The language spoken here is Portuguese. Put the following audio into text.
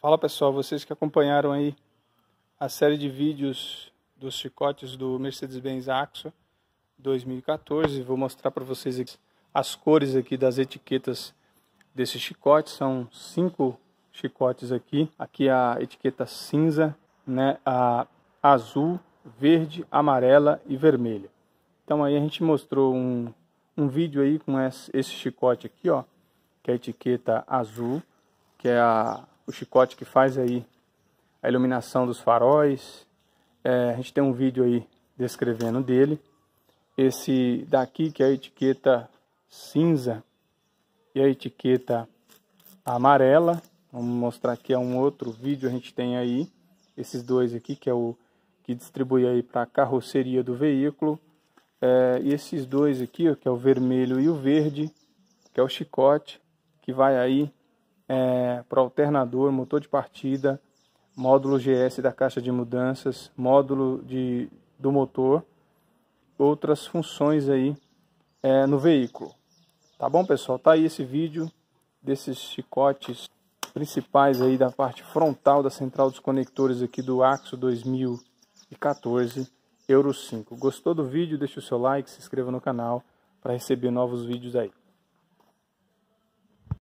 Fala pessoal, vocês que acompanharam aí a série de vídeos dos chicotes do Mercedes-Benz Axo 2014, vou mostrar para vocês as cores aqui das etiquetas desses chicotes, são cinco chicotes aqui, aqui é a etiqueta cinza, né, a azul, verde, amarela e vermelha. Então aí a gente mostrou um, um vídeo aí com esse, esse chicote aqui, ó, que é a etiqueta azul, que é a o chicote que faz aí a iluminação dos faróis. É, a gente tem um vídeo aí descrevendo dele. Esse daqui que é a etiqueta cinza e a etiqueta amarela. Vamos mostrar aqui é um outro vídeo a gente tem aí esses dois aqui que é o que distribui aí para a carroceria do veículo é, e esses dois aqui ó, que é o vermelho e o verde que é o chicote que vai aí é, para alternador, motor de partida, módulo GS da caixa de mudanças, módulo de, do motor, outras funções aí é, no veículo. Tá bom, pessoal? Tá aí esse vídeo desses chicotes principais aí da parte frontal da central dos conectores aqui do Axo 2014 Euro 5. Gostou do vídeo? Deixa o seu like, se inscreva no canal para receber novos vídeos aí.